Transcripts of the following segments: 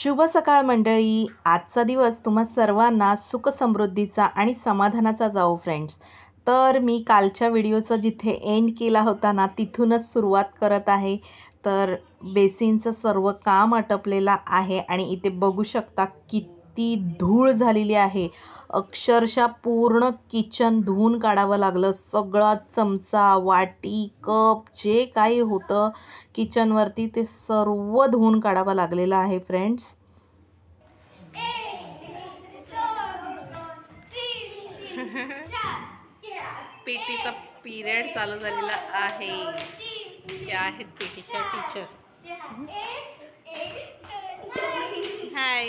शुभ सकाळ मंडळी आजचा दिवस तुम्हा सर्वांना सुखसमृद्धीचा आणि समाधानाचा जाओ फ्रेंड्स तर मी कालच्या व्हिडिओचा जिथे एंड केला होता ना तिथूनच सुरुवात करत आहे तर बेसिनचं सर्व काम आटपलेलं आहे आणि इथे बघू शकता किती धूळ झालेली आहे अक्षरशः पूर्ण किचन धुवून काढावं लागलं सगळा चमचा वाटी कप जे काही होतं किचनवरती ते सर्व धुवून काढावं लागलेलं आहे फ्रेंड्स पेटीचा पिरियड चालू झालेला आहे आहेत पेटीच्या टीचर हाय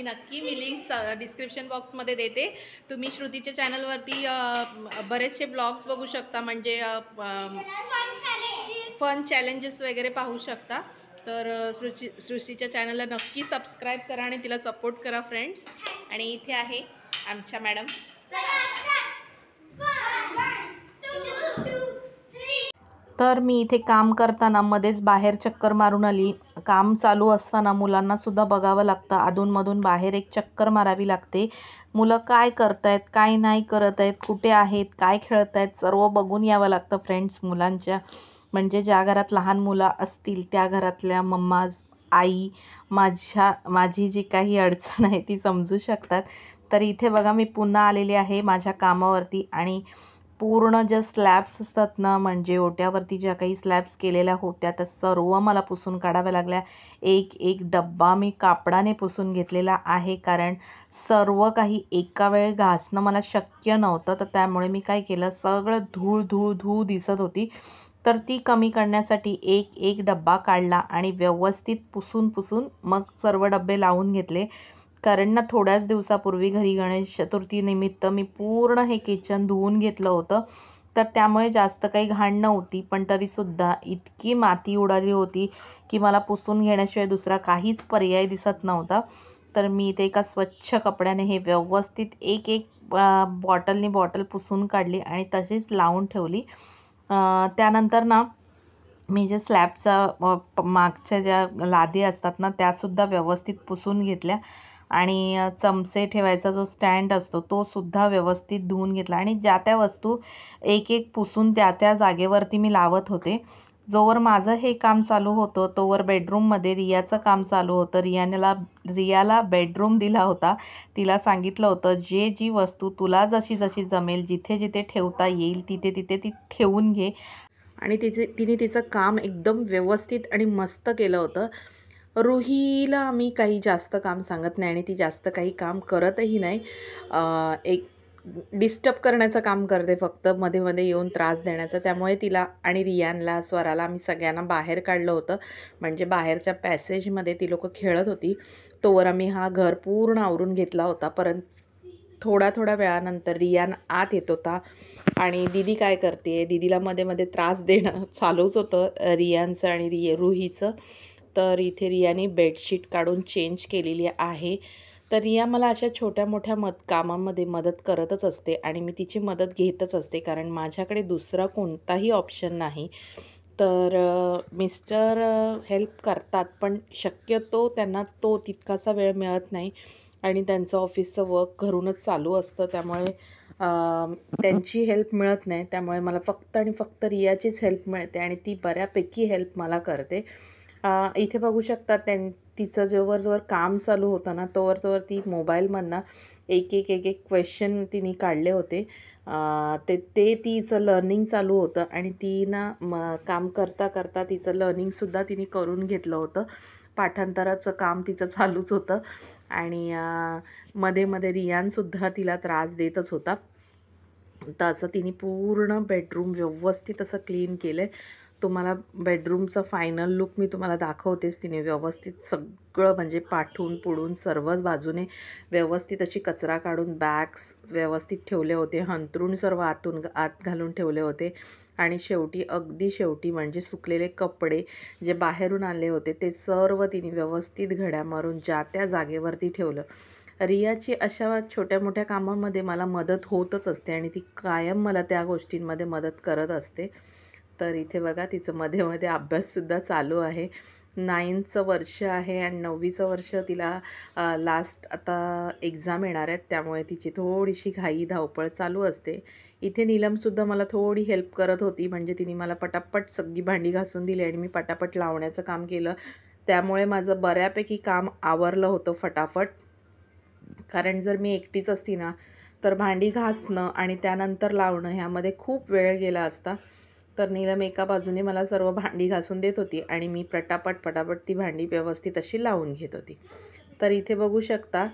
नक्की नक्की मी लिंक्स डिस्क्रिप्शन बॉक्समध्ये देते तुम्ही श्रुतीच्या चॅनलवरती बरेचसे ब्लॉग्स बघू शकता म्हणजे फन चॅलेंजेस वगैरे पाहू शकता तर सृची सृष्टीच्या चॅनलला नक्की सबस्क्राईब करा आणि तिला सपोर्ट करा फ्रेंड्स आणि इथे आहे आमच्या मॅडम तर मी इथे काम करताना मध्येच बाहेर चक्कर मारून आली काम चालू असताना मुलांनासुद्धा बघावं लागतं अधूनमधून बाहेर एक चक्कर मारावी लागते मुलं काय करत आहेत काय नाही करत आहेत कुठे आहेत काय खेळत आहेत सर्व बघून यावं लागतं फ्रेंड्स मुलांच्या म्हणजे ज्या घरात लहान मुलं असतील त्या घरातल्या मम्माज आई माझ्या माझी जी काही अडचण आहे ती समजू शकतात तर इथे बघा मी पुन्हा आलेली आहे माझ्या कामावरती आणि पूर्ण ज्या स्लॅब्स असतात ना म्हणजे ओट्यावरती ज्या काही स्लॅब्स केलेल्या होत्या त्या सर्व मला पुसून काढाव्या लागल्या एक एक डब्बा मी कापडाने पुसून घेतलेला आहे कारण सर्व काही एका वेळ घासणं मला शक्य नव्हतं तर त्यामुळे मी काय केलं सगळं धूळ धूळ धूळ दिसत होती तर ती कमी करण्यासाठी एक एक डब्बा काढला आणि व्यवस्थित पुसून पुसून मग सर्व डब्बे लावून घेतले कारण ना थोड्याच दिवसापूर्वी घरी गणेश चतुर्थीनिमित्त मी पूर्ण हे किचन धुवून घेतलं होतं तर त्यामुळे जास्त काही घाण नव्हती पण तरीसुद्धा इतकी माती उडाली होती की मला पुसून घेण्याशिवाय दुसरा काहीच पर्याय दिसत नव्हता तर मी ते एका स्वच्छ कपड्याने हे व्यवस्थित एक एक बॉटलनी बॉटल पुसून काढली आणि तशीच लावून ठेवली त्यानंतर ना मी जे स्लॅबचा मागच्या ज्या लादी असतात ना त्यासुद्धा व्यवस्थित पुसून घेतल्या आणि चमचे ठेवायचा जो स्टँड असतो तो सुद्धा व्यवस्थित धुवून घेतला आणि ज्या त्या वस्तू एक एक पुसून त्या त्या जागेवरती मी लावत होते जोवर माझं हे काम चालू होतं तोवर बेडरूममध्ये रियाचं काम चालू होतं रियानेला रियाला बेडरूम दिला होता तिला सांगितलं होतं जे जी वस्तू तुला जशी जशी जमेल जिथे जिथे ठेवता येईल तिथे तिथे ती ठेवून घे आणि तिचे तिने तिचं काम एकदम व्यवस्थित आणि मस्त केलं होतं रुहीला आम्ही काही जास्त काम सांगत नाही आणि ती जास्त काही काम करतही नाही एक डिस्टर्ब करण्याचं काम करते फक्त मध्ये मध्ये येऊन त्रास देण्याचं त्यामुळे तिला आणि रियानला स्वराला आम्ही सगळ्यांना बाहेर काढलं होतं म्हणजे बाहेरच्या पॅसेजमध्ये ती लोकं खेळत होती तोवर आम्ही हा घर पूर्ण आवरून घेतला होता परंतु थोडा थोड्या वेळानंतर रियान आत येत होता आणि दिदी काय करते दिदीला मध्ये मध्ये त्रास देणं चालूच होतं रियानचं आणि रिये रुहीचं तर इथे रियाने बेडशीट काढून चेंज केलेली आहे तर रिया मला अशा छोट्या मोठ्या मत कामामध्ये मदत करतच असते आणि मी तिची मदत घेतच असते कारण माझ्याकडे दुसरा कोणताही ऑप्शन नाही तर मिस्टर हेल्प करतात पण शक्यतो त्यांना तो तितकासा वेळ मिळत नाही आणि त्यांचं ऑफिसचं वर्क घरूनच चालू असतं त्यामुळे त्यांची हेल्प मिळत नाही त्यामुळे मला फक्त आणि फक्त रियाचीच हेल्प मिळते आणि ती बऱ्यापैकी हेल्प मला करते इथे बघू शकता त्यां तिचं जोवर जोवर काम चालू होतं ना तोवर तोवर ती मोबाईलमधनं एक एक एक एक क्वेश्चन तिने काढले होते ते ते तिचं लर्निंग चालू होतं आणि ती ना म काम करता करता तिचं लर्निंगसुद्धा तिने करून घेतलं होतं पाठांतराचं काम तिचं चालूच होतं आणि मध्ये मध्ये रियानसुद्धा तिला त्रास देतच होता तर असं तिने पूर्ण बेडरूम व्यवस्थित असं क्लीन केलं आहे तुम्हाला बेडरूमचा फायनल लुक मी तुम्हाला दाखवतेच तिने व्यवस्थित सगळं म्हणजे पाठून पुढून सर्वच बाजूने व्यवस्थित अशी कचरा काढून बॅग्स व्यवस्थित ठेवले होते हंतरून सर्व आतून आत घालून ठेवले होते आणि शेवटी अगदी शेवटी म्हणजे सुकलेले कपडे जे बाहेरून आले होते ते सर्व तिने व्यवस्थित घड्या मारून ज्या त्या जागेवरती ठेवलं रियाची अशा छोट्या मोठ्या कामामध्ये मला मदत होतच असते आणि ती कायम मला त्या गोष्टींमध्ये मदत करत असते तर इथे बघा तिचं मध्ये मध्ये अभ्याससुद्धा चालू आहे नाईनचं वर्ष आहे आणि नववीचं वर्ष तिला लास्ट आता एक्झाम येणार आहेत त्यामुळे तिची थोडीशी घाई धावपळ चालू असते इथे नीलमसुद्धा मला थोडी हेल्प करत होती म्हणजे तिने मला पटापट सगळी भांडी घासून दिली आणि मी पटापट लावण्याचं काम केलं त्यामुळे माझं बऱ्यापैकी काम आवरलं होतं फटाफट कारण जर मी एकटीच असती ना तर भांडी घासणं आणि त्यानंतर लावणं ह्यामध्ये खूप वेळ गेला असता तर नीलम एका बाजूने मला सर्व भांडी घासून देत होती आणि मी पटापट पटापट ती भांडी व्यवस्थित अशी लावून घेत होती तर इथे बघू शकता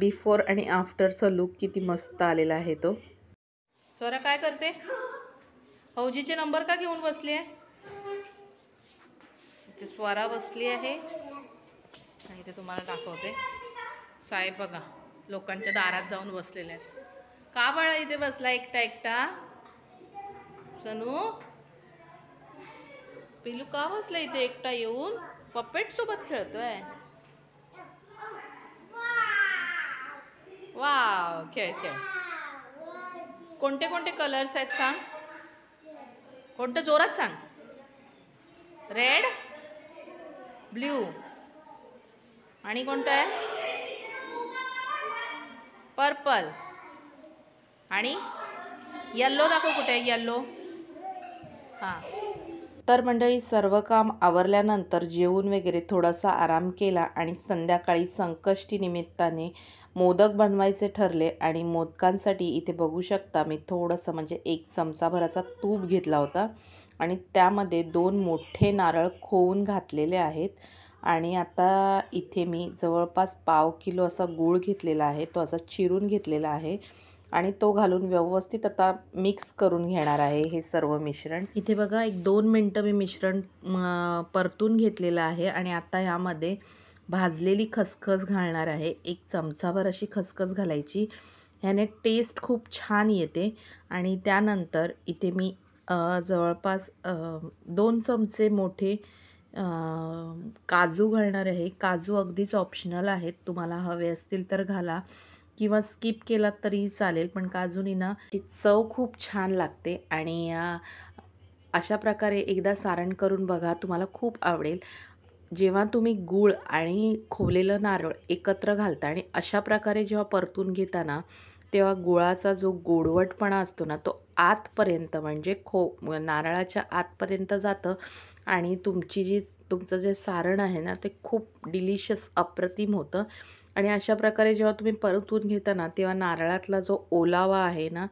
बिफोर आणि आफ्टरचा लुक किती मस्त आलेला आहे तो स्वरा काय करते फौजीचे नंबर का घेऊन बसली आहे इथे स्वरा बसली आहे आणि ते तुम्हाला दाखवते साहेब बघा लोकांच्या दारात जाऊन बसलेले आहेत का बाळा इथे बसला एकटा एकटा सनू पिलू का बसला इथे एकटा येऊन पपेट सोबत खेळतोय वाव खेळ खेळ कोणते कोणते कलर्स आहेत सांग कोणतं जोरात सांग रेड ब्ल्यू आणि कोणतं आहे पर्पल आणि येल्लो दाखव कुठे आहे यल्लो हां तर मंडळी सर्व काम आवरल्यानंतर जेवून वगैरे थोडासा आराम केला आणि संध्याकाळी संकष्टी निमित्ताने मोदक बनवायचे ठरले आणि मोदकांसाठी इथे बघू शकता मी थोडंसं म्हणजे एक चमचाभराचा तूप घेतला होता आणि त्यामध्ये दोन मोठे नारळ खोवून घातलेले आहेत आणि आता इथे मी जवळपास पाव किलो असा गूळ घेतलेला आहे तो असा चिरून घेतलेला आहे आणि तो घालून व्यवस्थित आता मिक्स करून घेणार आहे हे सर्व मिश्रण इथे बघा एक दोन मिनटं मी मिश्रण परतून घेतलेलं आहे आणि आता यामध्ये भाजलेली खसखस घालणार आहे एक चमचाभर अशी खसखस घालायची ह्याने टेस्ट खूप छान येते आणि त्यानंतर इथे मी जवळपास दोन चमचे मोठे काजू घालणार आहे काजू अगदीच ऑप्शनल आहेत तुम्हाला हवे असतील तर घाला किंवा स्किप केला तरी चालेल पण काजूनी ना ती चव खूप छान लागते आणि अशा प्रकारे एकदा सारण करून बघा तुम्हाला खूप आवडेल जेव्हा तुम्ही गूळ आणि खोवलेलं नारळ एकत्र घालता आणि अशा प्रकारे जेव्हा परतून घेता ना तेव्हा गुळाचा जो गोडवटपणा असतो ना तो आतपर्यंत म्हणजे खो नारळाच्या आतपर्यंत जातं आणि तुमची जी तुमचं जे सारण आहे ना ते खूप डिलिशियस अप्रतिम होतं आणि अशा प्रकारे जेव्हा तुम्ही परतून घेता ना तेव्हा नारळातला जो ओलावा आहे ना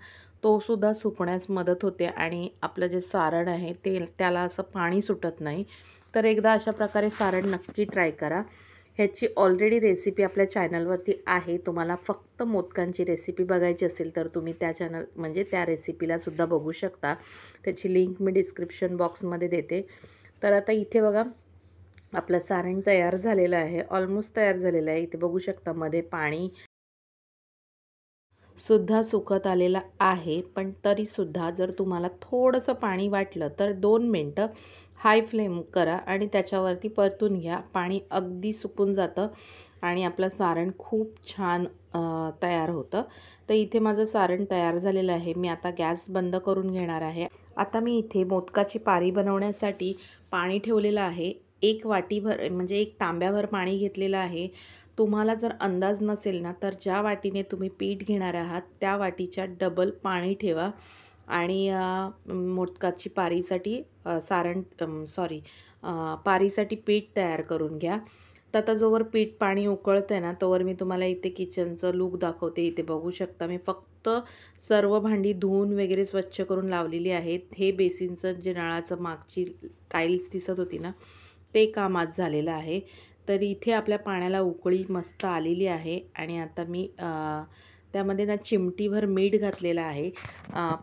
तो सुद्धा सुकण्यास मदत होते आणि आपलं जे सारण आहे ते त्याला असं पाणी सुटत नाही तर एकदा अशा प्रकारे सारण नक्की ट्राय करा ह्याची ऑलरेडी रेसिपी आपल्या चॅनलवरती आहे तुम्हाला फक्त मोदकांची रेसिपी बघायची असेल तर तुम्ही त्या चॅनल म्हणजे त्या रेसिपीलासुद्धा बघू शकता त्याची लिंक मी डिस्क्रिप्शन बॉक्समध्ये देते तर आता इथे बघा आपलं सारण तयार झालेलं आहे ऑलमोस्ट तयार झालेलं आहे इथे बघू शकता मध्ये पाणी सुद्धा सुकत आलेला आहे पण तरीसुद्धा जर तुम्हाला थोडंसं पाणी वाटलं तर दोन मिनटं हाय फ्लेम करा आणि त्याच्यावरती परतून घ्या पाणी अगदी सुकून जातं आणि आपलं सारण खूप छान तयार होतं तर इथे माझं सारण तयार झालेलं आहे मी आता गॅस बंद करून घेणार आहे आता मी इथे मोदकाची पारी बनवण्यासाठी पाणी ठेवलेलं आहे एक वाटीभर म्हणजे एक तांब्याभर पाणी घेतलेलं आहे तुम्हाला जर अंदाज नसेल ना तर ज्या वाटीने तुम्ही पीठ घेणार आहात त्या वाटीच्या डबल पाणी ठेवा आणि मोटकाची पारीसाठी सारण सॉरी पारीसाठी पीठ तयार करून घ्या तर आता जोवर पीठ पाणी उकळतं आहे ना तोवर मी तुम्हाला इथे किचनचं लूक दाखवते इथे बघू शकता मी फक्त सर्व भांडी धुवून वगैरे स्वच्छ करून लावलेली आहेत हे बेसिनचं जे नळाचं मागची टाईल्स दिसत होती ना ते काम आज झालेलं आहे तर इथे आपल्या पाण्याला उकळी मस्त आलेली आहे आणि आता मी त्यामध्ये ना चिमटीभर मीठ घातलेलं आहे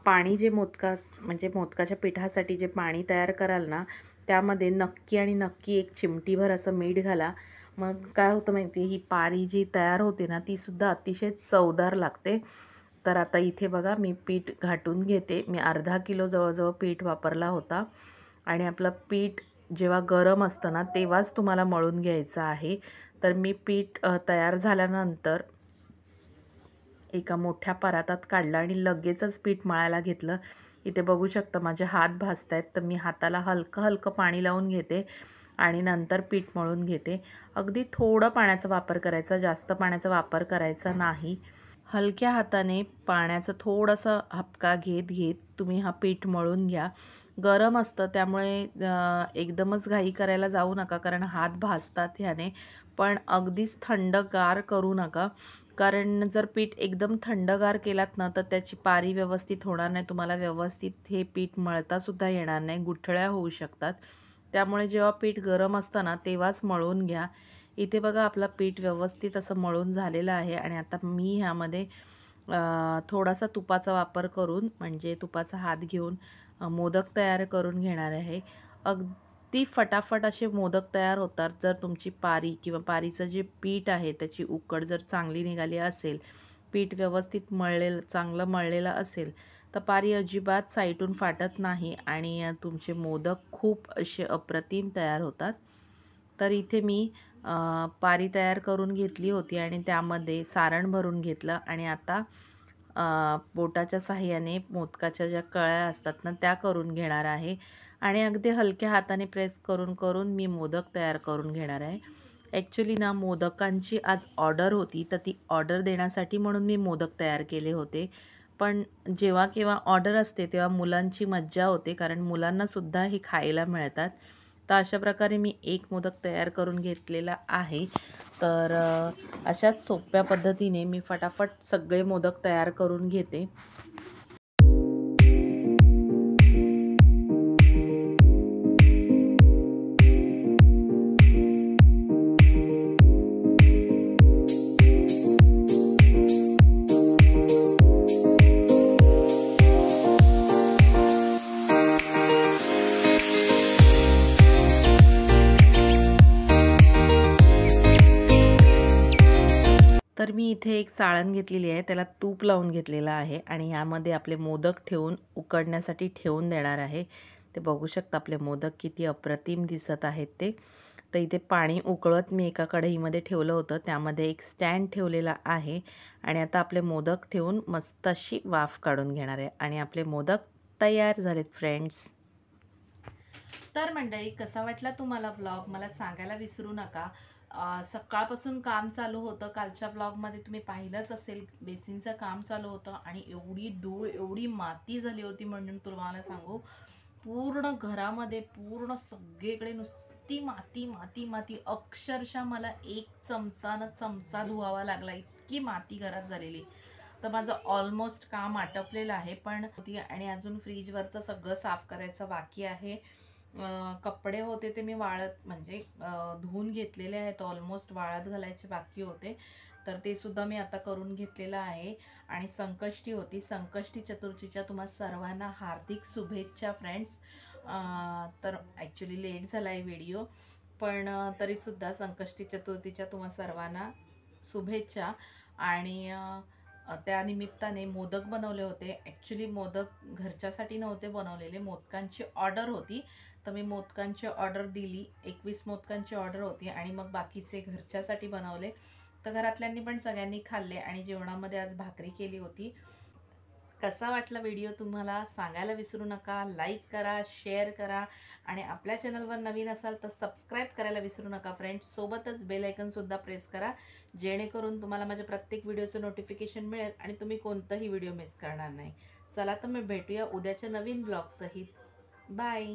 पाणी जे मोदका म्हणजे मोदकाच्या पिठासाठी जे पाणी तयार कराल ना त्यामध्ये नक्की आणि नक्की एक चिमटीभर असं मीठ घाला मग काय होतं माहिती ही पारी जी तयार होते ना तीसुद्धा अतिशय चवदार लागते तर आता इथे बघा मी पीठ घाटून घेते मी अर्धा किलो जवळजवळ पीठ वापरला होता आणि आपलं पीठ जेव्हा गरम असतं ना तेव्हाच तुम्हाला मळून घ्यायचं आहे तर मी पीठ तयार झाल्यानंतर एका मोठ्या परातात काढलं आणि लगेचच पीठ मळायला घेतलं इथे बघू शकतं माझे हात भासत आहेत तर मी हाताला हलकं हलकं पाणी लावून घेते आणि नंतर पीठ मळून घेते अगदी थोडं पाण्याचा वापर करायचा जास्त पाण्याचा वापर करायचा नाही हलक्या हाताने पाण्याचा थोडंसं हपका घेत घेत तुम्ही हा पीठ मळून घ्या गरम असतं त्यामुळे एकदमच घाई करायला जाऊ नका कारण हात भासतात ह्याने पण अगदीच थंडगार करू नका कारण जर पीठ एकदम थंडगार केलात ना तर त्याची पारी व्यवस्थित होणार नाही तुम्हाला व्यवस्थित हे पीठ मळतासुद्धा येणार नाही गुठळ्या होऊ शकतात त्यामुळे जेव्हा पीठ गरम असतं ना तेव्हाच मळून घ्या इथे बघा आपला पीठ व्यवस्थित असं मळून झालेलं आहे आणि आता मी ह्यामध्ये थोडासा तुपाचा वापर करून म्हणजे तुपाचा हात घेऊन मोदक तयार करून घेणार आहे अगदी फटाफट असे मोदक तयार होतात जर तुमची पारी किंवा पारीचं जे पीठ आहे त्याची उकड जर चांगली निघाली असेल पीठ व्यवस्थित मळलेलं चांगलं मळलेलं असेल तर पारी अजिबात साईटून फाटत नाही आणि तुमचे मोदक खूप असे अप्रतिम तयार होतात तर इथे मी पारी तयार करून घेतली होती आणि त्यामध्ये सारण भरून घेतलं आणि आता बोटाच्या साह्याने मोदकाच्या ज्या कळ्या असतात ना त्या करून घेणार आहे आणि अगदी हलक्या हाताने प्रेस करून करून मी मोदक तयार करून घेणार आहे ॲक्च्युली ना मोदकांची आज ऑर्डर होती तर ती ऑर्डर देण्यासाठी म्हणून मी मोदक तयार केले होते पण जेव्हा केव्हा ऑर्डर असते तेव्हा मुलांची मज्जा होते कारण मुलांनासुद्धा हे खायला मिळतात तर अशा प्रकारे मी एक मोदक तयार करून घेतलेला आहे तर अशाच सोप्या पद्धतीने मी फटाफट सगळे मोदक तयार करून घेते इथे एक चाळण घेतलेली आहे त्याला तूप लावून घेतलेलं आहे आणि यामध्ये आपले मोदक ठेवून उकडण्यासाठी ठेवून देणार आहे ते बघू शकता आपले मोदक किती अप्रतिम दिसत आहेत ते तर इथे पाणी उकळत मी एका कढईमध्ये ठेवलं होतं त्यामध्ये एक स्टँड ठेवलेला आहे आणि आता आपले मोदक ठेवून मस्त अशी वाफ काढून घेणार आहे आणि आपले मोदक तयार झालेत फ्रेंड्स तर मंडळी कसा वाटला तुम्हाला व्लॉग मला सांगायला विसरू नका सकाळपासून काम चालू होतं कालच्या ब्लॉगमध्ये तुम्ही पाहिलंच असेल बेसिनचं काम चालू होतं आणि एवढी धूळ एवढी माती झाली होती म्हणून तुम्हाला सांगू पूर्ण घरामध्ये पूर्ण सगळीकडे नुसती माती माती माती अक्षरशः मला एक चमचानं चमचा धुवावा लागला इतकी माती घरात झालेली तर माझं ऑलमोस्ट काम आटपलेलं आहे पण आणि अजून फ्रीजवरचं सगळं साफ करायचं बाकी आहे कपडे होते ते मी वाळत म्हणजे धुवून घेतलेले आहेत ऑलमोस्ट वाळत घालायचे बाकी होते तर ते सुद्धा मी आता करून घेतलेलं आहे आणि संकष्टी होती संकष्टी चतुर्थीच्या तुम्हा सर्वांना हार्दिक शुभेच्छा फ्रेंड्स तर ॲक्च्युली लेट झाला आहे व्हिडिओ पण तरीसुद्धा संकष्टी चतुर्थीच्या तुम्हा सर्वांना शुभेच्छा आणि त्या निमित्ताने मोदक बनवले होते ॲक्च्युली मोदक घरच्यासाठी नव्हते बनवलेले मोदकांची ऑर्डर होती तर मी मोदकांची ऑर्डर दिली एकवीस मोदकांची ऑर्डर होती आणि मग बाकीचे घरच्यासाठी बनवले तर घरातल्यांनी पण सगळ्यांनी खाल्ले आणि जेवणामध्ये आज भाकरी केली होती कसा वाटला व्हिडिओ तुम्हाला सांगायला विसरू नका लाईक करा शेअर करा आणि आपल्या चॅनलवर नवीन असाल तर सबस्क्राईब करायला विसरू नका फ्रेंड्स सोबतच बेल प्रेस करा जेणेकरून तुम्हाला माझ्या प्रत्येक व्हिडिओचं नोटिफिकेशन मिळेल आणि तुम्ही कोणताही व्हिडिओ मिस करणार नाही चला तर मी भेटूया उद्याच्या नवीन ब्लॉगसहित बाय